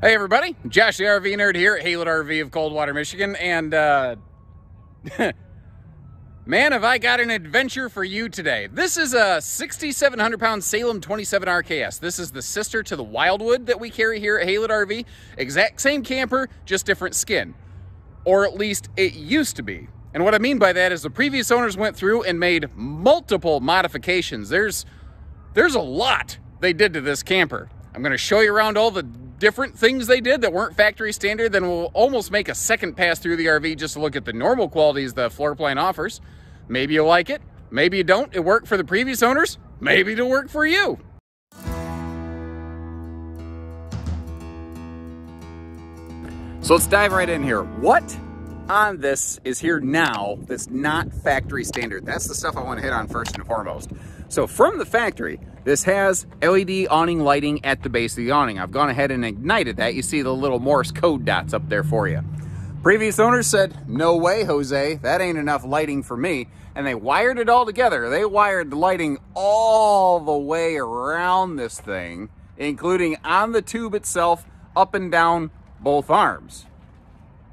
Hey everybody, Josh the RV Nerd here at Halet RV of Coldwater, Michigan, and uh, man, have I got an adventure for you today. This is a 6,700 pound Salem 27 RKS. This is the sister to the Wildwood that we carry here at Halet RV. Exact same camper, just different skin. Or at least it used to be. And what I mean by that is the previous owners went through and made multiple modifications. There's, there's a lot they did to this camper. I'm gonna show you around all the different things they did that weren't factory standard, then we'll almost make a second pass through the RV just to look at the normal qualities the floor plan offers. Maybe you like it, maybe you don't. It worked for the previous owners, maybe it'll work for you. So let's dive right in here. What on this is here now that's not factory standard? That's the stuff I want to hit on first and foremost. So from the factory, this has LED awning lighting at the base of the awning. I've gone ahead and ignited that. You see the little Morse code dots up there for you. Previous owners said, no way, Jose, that ain't enough lighting for me. And they wired it all together. They wired the lighting all the way around this thing, including on the tube itself, up and down both arms.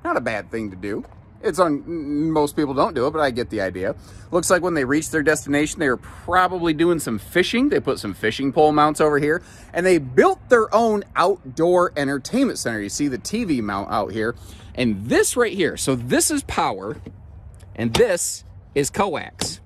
Not a bad thing to do. It's on, most people don't do it, but I get the idea. Looks like when they reached their destination, they were probably doing some fishing. They put some fishing pole mounts over here and they built their own outdoor entertainment center. You see the TV mount out here and this right here. So this is power and this is coax.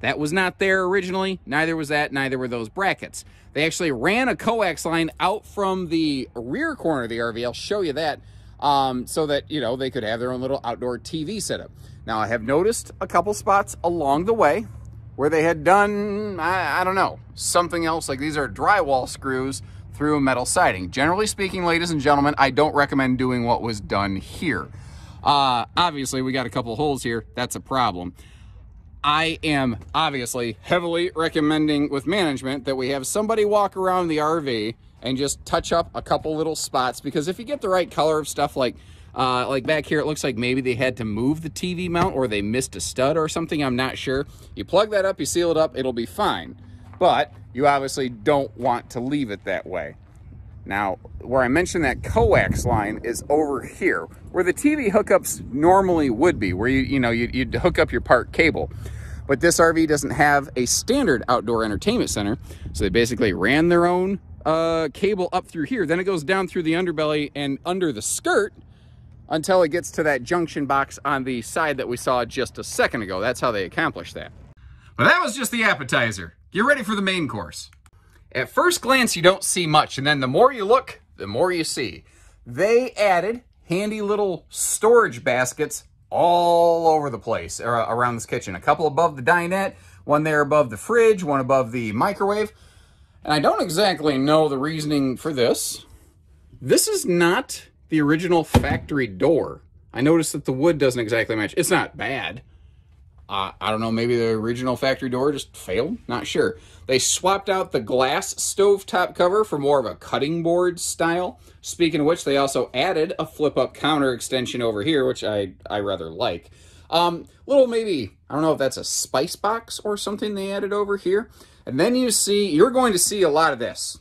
That was not there originally. Neither was that. Neither were those brackets. They actually ran a coax line out from the rear corner of the RV. I'll show you that um, so that, you know, they could have their own little outdoor TV setup. Now, I have noticed a couple spots along the way where they had done, I, I don't know, something else. Like these are drywall screws through metal siding. Generally speaking, ladies and gentlemen, I don't recommend doing what was done here. Uh, obviously, we got a couple holes here. That's a problem. I am obviously heavily recommending with management that we have somebody walk around the RV and just touch up a couple little spots because if you get the right color of stuff like uh, like back here, it looks like maybe they had to move the TV mount or they missed a stud or something. I'm not sure. You plug that up, you seal it up, it'll be fine. But you obviously don't want to leave it that way. Now, where I mentioned that coax line is over here, where the TV hookups normally would be, where you, you know, you'd, you'd hook up your park cable. But this RV doesn't have a standard outdoor entertainment center. So they basically ran their own uh, cable up through here. Then it goes down through the underbelly and under the skirt until it gets to that junction box on the side that we saw just a second ago. That's how they accomplished that. Well, that was just the appetizer. Get ready for the main course. At first glance, you don't see much, and then the more you look, the more you see. They added handy little storage baskets all over the place er, around this kitchen. A couple above the dinette, one there above the fridge, one above the microwave. And I don't exactly know the reasoning for this. This is not the original factory door. I noticed that the wood doesn't exactly match. It's not bad. Uh, I don't know, maybe the original factory door just failed? Not sure. They swapped out the glass stovetop cover for more of a cutting board style. Speaking of which, they also added a flip-up counter extension over here, which I, I rather like. Um, little maybe, I don't know if that's a spice box or something they added over here. And then you see, you're going to see a lot of this.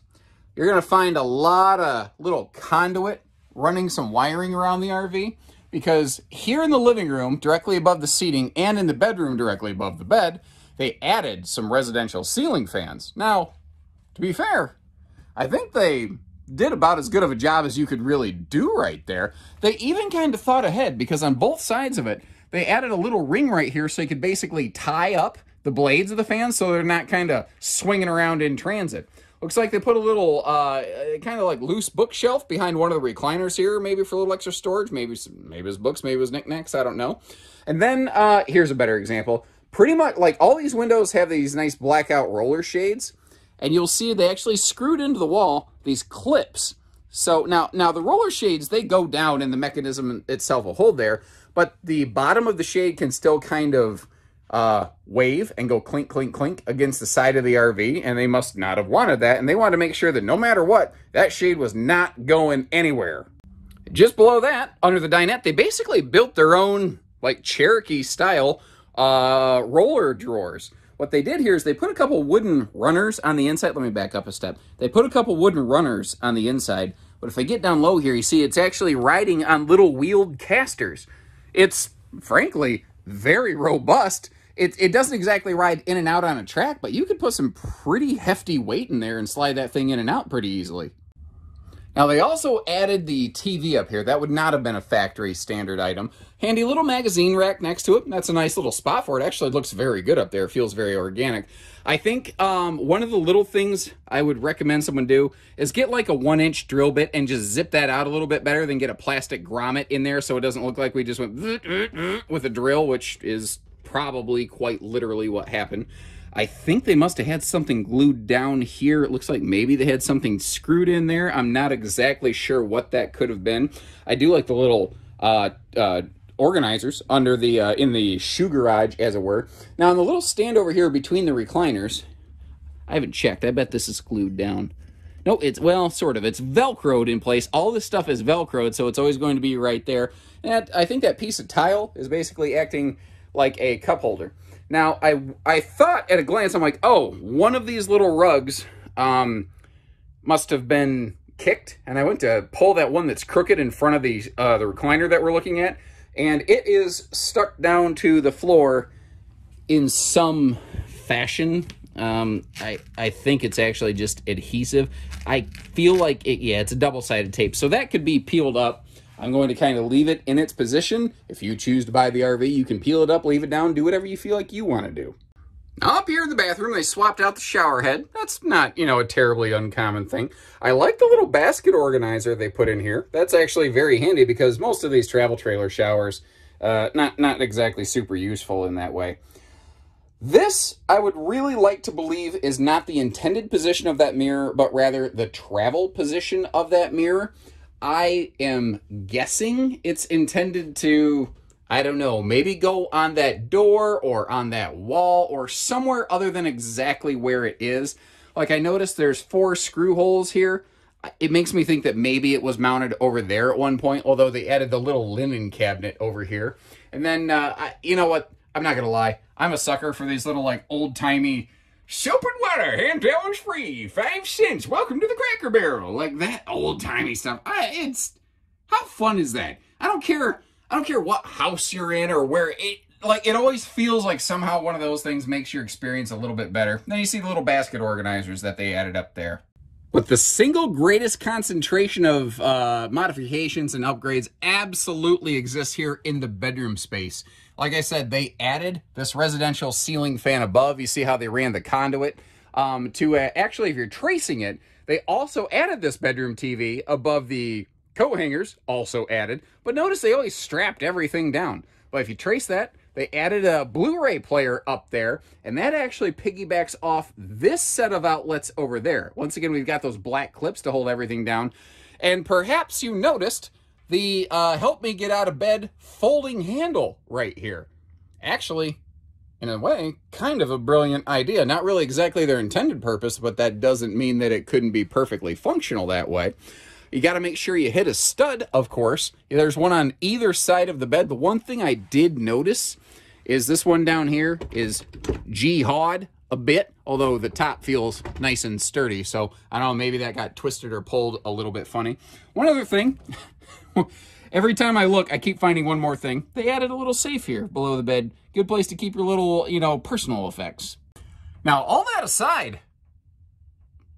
You're going to find a lot of little conduit running some wiring around the RV because here in the living room, directly above the seating, and in the bedroom directly above the bed, they added some residential ceiling fans. Now, to be fair, I think they did about as good of a job as you could really do right there. They even kind of thought ahead because on both sides of it, they added a little ring right here so you could basically tie up the blades of the fans so they're not kind of swinging around in transit. Looks like they put a little uh, uh kind of like loose bookshelf behind one of the recliners here, maybe for a little extra storage, maybe some, maybe his books, maybe his knickknacks, I don't know. And then uh, here's a better example. Pretty much like all these windows have these nice blackout roller shades, and you'll see they actually screwed into the wall these clips. So now, now the roller shades, they go down and the mechanism itself will hold there, but the bottom of the shade can still kind of uh, wave and go clink, clink, clink against the side of the RV, and they must not have wanted that, and they wanted to make sure that no matter what, that shade was not going anywhere. Just below that, under the dinette, they basically built their own, like, Cherokee-style uh, roller drawers. What they did here is they put a couple wooden runners on the inside. Let me back up a step. They put a couple wooden runners on the inside, but if I get down low here, you see it's actually riding on little wheeled casters. It's, frankly, very robust, it, it doesn't exactly ride in and out on a track, but you could put some pretty hefty weight in there and slide that thing in and out pretty easily. Now they also added the TV up here. That would not have been a factory standard item. Handy little magazine rack next to it. That's a nice little spot for it. Actually, it looks very good up there. It feels very organic. I think um, one of the little things I would recommend someone do is get like a one inch drill bit and just zip that out a little bit better than get a plastic grommet in there so it doesn't look like we just went with a drill, which is probably quite literally what happened. I think they must have had something glued down here. It looks like maybe they had something screwed in there. I'm not exactly sure what that could have been. I do like the little uh, uh, organizers under the uh, in the shoe garage, as it were. Now, on the little stand over here between the recliners, I haven't checked. I bet this is glued down. No, it's, well, sort of. It's Velcroed in place. All this stuff is Velcroed, so it's always going to be right there. And I think that piece of tile is basically acting like a cup holder. Now, I, I thought at a glance, I'm like, oh, one of these little rugs um, must have been kicked. And I went to pull that one that's crooked in front of the, uh, the recliner that we're looking at. And it is stuck down to the floor in some fashion. Um, I, I think it's actually just adhesive. I feel like it, yeah, it's a double-sided tape. So that could be peeled up I'm going to kind of leave it in its position. If you choose to buy the RV, you can peel it up, leave it down, do whatever you feel like you want to do. Now up here in the bathroom, they swapped out the shower head. That's not, you know, a terribly uncommon thing. I like the little basket organizer they put in here. That's actually very handy because most of these travel trailer showers, uh, not, not exactly super useful in that way. This, I would really like to believe, is not the intended position of that mirror, but rather the travel position of that mirror. I am guessing it's intended to, I don't know, maybe go on that door or on that wall or somewhere other than exactly where it is. Like I noticed there's four screw holes here. It makes me think that maybe it was mounted over there at one point, although they added the little linen cabinet over here. And then, uh, I, you know what? I'm not going to lie. I'm a sucker for these little like old-timey Soap and water, hand towels free, five cents. Welcome to the Cracker Barrel, like that old timey stuff. I, it's how fun is that? I don't care. I don't care what house you're in or where it. Like it always feels like somehow one of those things makes your experience a little bit better. Then you see the little basket organizers that they added up there. With the single greatest concentration of uh, modifications and upgrades absolutely exists here in the bedroom space. Like I said, they added this residential ceiling fan above. You see how they ran the conduit um, to uh, actually, if you're tracing it, they also added this bedroom TV above the coat hangers, also added. But notice they always strapped everything down. But if you trace that, they added a Blu-ray player up there, and that actually piggybacks off this set of outlets over there. Once again, we've got those black clips to hold everything down. And perhaps you noticed the uh, help me get out of bed folding handle right here. Actually, in a way, kind of a brilliant idea. Not really exactly their intended purpose, but that doesn't mean that it couldn't be perfectly functional that way. You got to make sure you hit a stud, of course. There's one on either side of the bed. The one thing I did notice is this one down here is jihad a bit, although the top feels nice and sturdy. So I don't know, maybe that got twisted or pulled a little bit funny. One other thing, Every time I look, I keep finding one more thing. They added a little safe here below the bed. Good place to keep your little, you know, personal effects. Now, all that aside,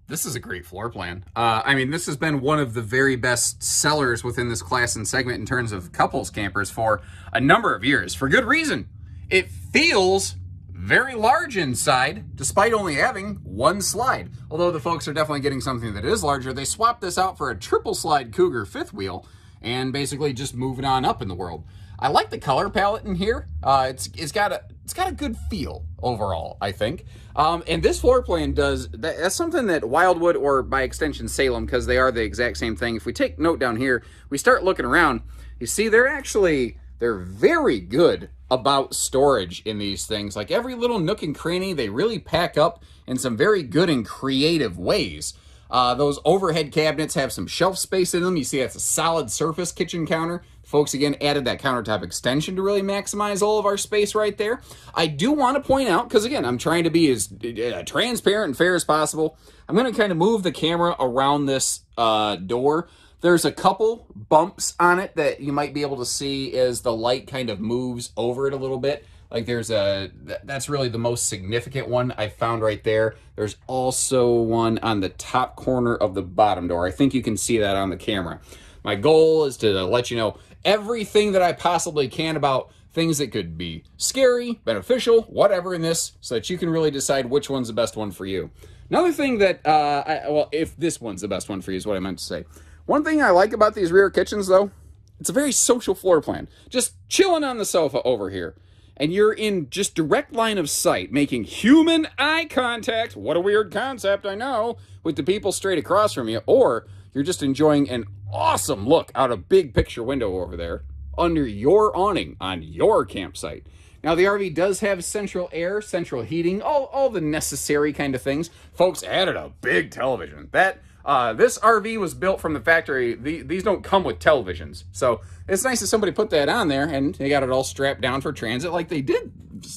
this is a great floor plan. Uh, I mean, this has been one of the very best sellers within this class and segment in terms of couples campers for a number of years, for good reason. It feels very large inside, despite only having one slide. Although the folks are definitely getting something that is larger, they swapped this out for a triple slide Cougar fifth wheel, and basically just moving on up in the world. I like the color palette in here. Uh, it's it's got a it's got a good feel overall, I think. Um, and this floor plan does that, that's something that Wildwood or by extension Salem, because they are the exact same thing. If we take note down here, we start looking around. You see, they're actually they're very good about storage in these things. Like every little nook and cranny, they really pack up in some very good and creative ways. Uh, those overhead cabinets have some shelf space in them. You see that's a solid surface kitchen counter. Folks, again, added that countertop extension to really maximize all of our space right there. I do want to point out, because again, I'm trying to be as uh, transparent and fair as possible. I'm going to kind of move the camera around this uh, door. There's a couple bumps on it that you might be able to see as the light kind of moves over it a little bit. Like there's a, that's really the most significant one I found right there. There's also one on the top corner of the bottom door. I think you can see that on the camera. My goal is to let you know everything that I possibly can about things that could be scary, beneficial, whatever in this, so that you can really decide which one's the best one for you. Another thing that, uh, I, well, if this one's the best one for you is what I meant to say. One thing I like about these rear kitchens, though, it's a very social floor plan. Just chilling on the sofa over here and you're in just direct line of sight, making human eye contact, what a weird concept, I know, with the people straight across from you, or you're just enjoying an awesome look out a big picture window over there under your awning on your campsite. Now, the RV does have central air, central heating, all, all the necessary kind of things. Folks added a big television. That uh, this RV was built from the factory. The, these don't come with televisions. So it's nice that somebody put that on there and they got it all strapped down for transit like they did.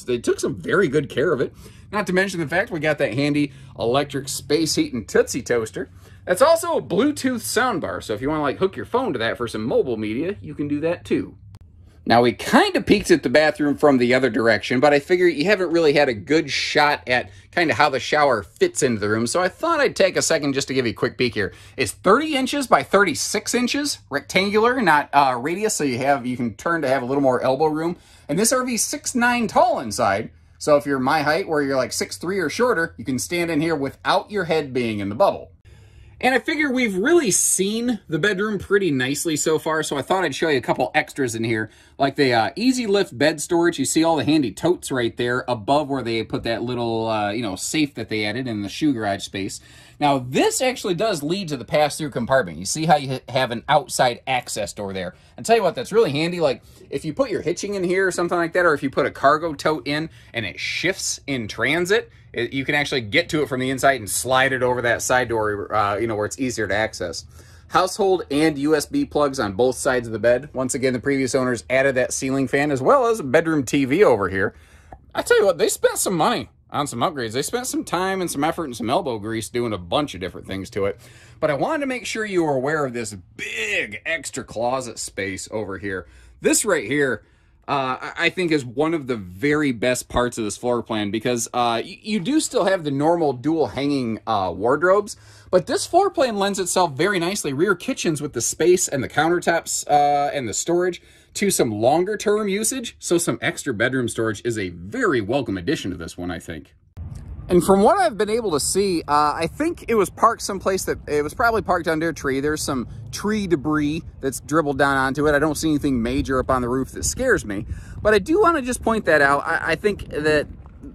They took some very good care of it. Not to mention the fact we got that handy electric space heat and Tootsie toaster. That's also a Bluetooth soundbar. So if you want to like hook your phone to that for some mobile media, you can do that too. Now, we kind of peeked at the bathroom from the other direction, but I figure you haven't really had a good shot at kind of how the shower fits into the room, so I thought I'd take a second just to give you a quick peek here. It's 30 inches by 36 inches, rectangular, not uh, radius, so you have you can turn to have a little more elbow room. And this RV's 6'9 tall inside, so if you're my height where you're like 6'3 or shorter, you can stand in here without your head being in the bubble. And I figure we've really seen the bedroom pretty nicely so far, so I thought I'd show you a couple extras in here, like the uh, easy lift bed storage. You see all the handy totes right there above where they put that little, uh, you know, safe that they added in the shoe garage space. Now, this actually does lead to the pass-through compartment. You see how you have an outside access door there. I tell you what, that's really handy. Like, if you put your hitching in here or something like that, or if you put a cargo tote in and it shifts in transit, it, you can actually get to it from the inside and slide it over that side door, uh, you know, where it's easier to access. Household and USB plugs on both sides of the bed. Once again, the previous owners added that ceiling fan as well as a bedroom TV over here. I tell you what, they spent some money on some upgrades. They spent some time and some effort and some elbow grease doing a bunch of different things to it. But I wanted to make sure you were aware of this big extra closet space over here. This right here uh, I think is one of the very best parts of this floor plan because uh, you, do still have the normal dual hanging uh, wardrobes, but this floor plan lends itself very nicely. Rear kitchens with the space and the countertops uh, and the storage to some longer term usage. So some extra bedroom storage is a very welcome addition to this one, I think. And from what I've been able to see, uh, I think it was parked someplace that it was probably parked under a tree. There's some tree debris that's dribbled down onto it. I don't see anything major up on the roof that scares me, but I do want to just point that out. I, I think that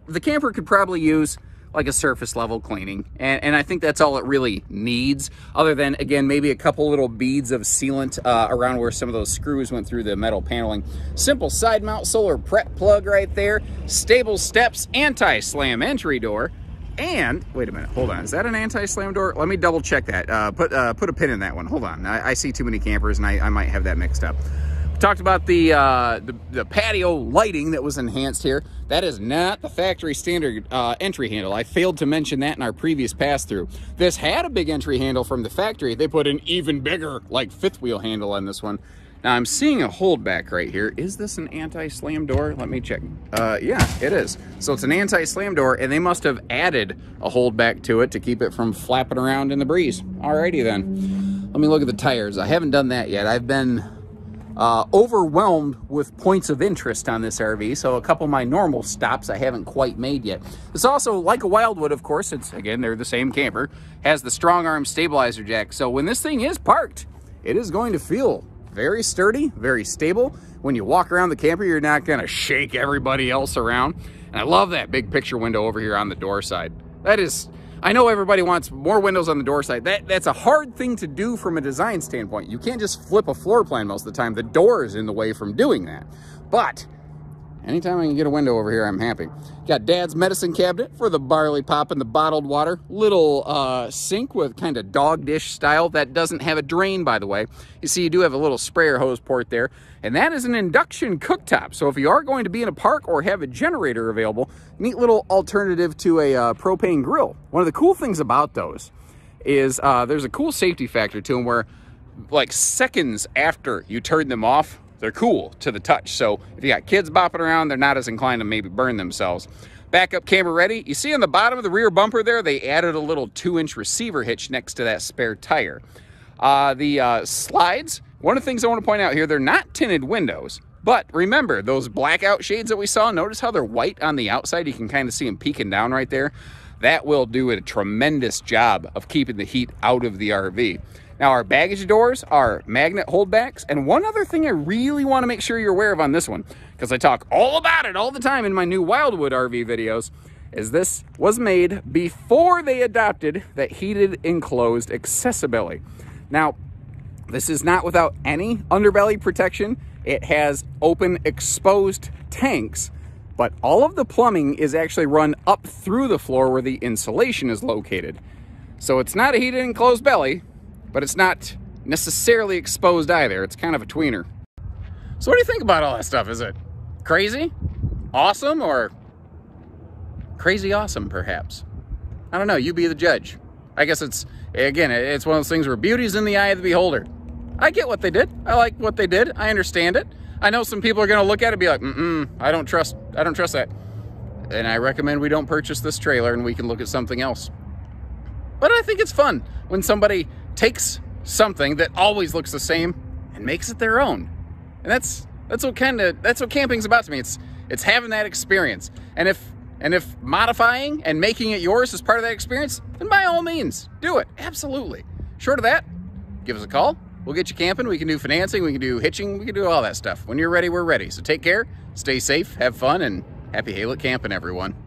the camper could probably use like a surface level cleaning. And, and I think that's all it really needs, other than, again, maybe a couple little beads of sealant uh, around where some of those screws went through the metal paneling. Simple side mount solar prep plug right there, stable steps, anti-slam entry door, and wait a minute hold on is that an anti-slam door let me double check that uh, put uh, put a pin in that one hold on I, I see too many campers and I, I might have that mixed up we talked about the, uh, the, the patio lighting that was enhanced here. That is not the factory standard uh, entry handle. I failed to mention that in our previous pass-through. This had a big entry handle from the factory. They put an even bigger, like, fifth wheel handle on this one. Now, I'm seeing a holdback right here. Is this an anti-slam door? Let me check. Uh, yeah, it is. So it's an anti-slam door, and they must have added a holdback to it to keep it from flapping around in the breeze. Alrighty then. Let me look at the tires. I haven't done that yet. I've been uh, overwhelmed with points of interest on this RV, so a couple of my normal stops I haven't quite made yet. It's also, like a Wildwood, of course, It's again, they're the same camper, has the strong arm stabilizer jack, so when this thing is parked, it is going to feel very sturdy, very stable. When you walk around the camper, you're not going to shake everybody else around, and I love that big picture window over here on the door side. That is I know everybody wants more windows on the door side. That, that's a hard thing to do from a design standpoint. You can't just flip a floor plan most of the time. The door is in the way from doing that. But Anytime I can get a window over here, I'm happy. Got dad's medicine cabinet for the barley pop and the bottled water. Little uh, sink with kind of dog dish style that doesn't have a drain, by the way. You see, you do have a little sprayer hose port there. And that is an induction cooktop. So if you are going to be in a park or have a generator available, neat little alternative to a uh, propane grill. One of the cool things about those is uh, there's a cool safety factor to them where like seconds after you turn them off, they're cool to the touch. So if you got kids bopping around, they're not as inclined to maybe burn themselves. Backup camera ready. You see on the bottom of the rear bumper there, they added a little two inch receiver hitch next to that spare tire. Uh, the uh, slides, one of the things I want to point out here, they're not tinted windows. But remember, those blackout shades that we saw, notice how they're white on the outside. You can kind of see them peeking down right there. That will do a tremendous job of keeping the heat out of the RV. Now our baggage doors are magnet holdbacks. And one other thing I really want to make sure you're aware of on this one, because I talk all about it all the time in my new Wildwood RV videos, is this was made before they adopted that heated enclosed accessibility. Now, this is not without any underbelly protection. It has open exposed tanks, but all of the plumbing is actually run up through the floor where the insulation is located. So it's not a heated enclosed belly, but it's not necessarily exposed either. It's kind of a tweener. So what do you think about all that stuff? Is it crazy, awesome, or crazy awesome, perhaps? I don't know. You be the judge. I guess it's, again, it's one of those things where beauty's in the eye of the beholder. I get what they did. I like what they did. I understand it. I know some people are going to look at it and be like, mm-mm, I don't trust, I don't trust that. And I recommend we don't purchase this trailer and we can look at something else. But I think it's fun when somebody takes something that always looks the same and makes it their own. And that's that's what kind of that's what camping's about to me. It's it's having that experience. And if and if modifying and making it yours is part of that experience, then by all means, do it. Absolutely. Short of that, give us a call. We'll get you camping. We can do financing, we can do hitching, we can do all that stuff. When you're ready, we're ready. So take care, stay safe, have fun, and happy Halet camping, everyone.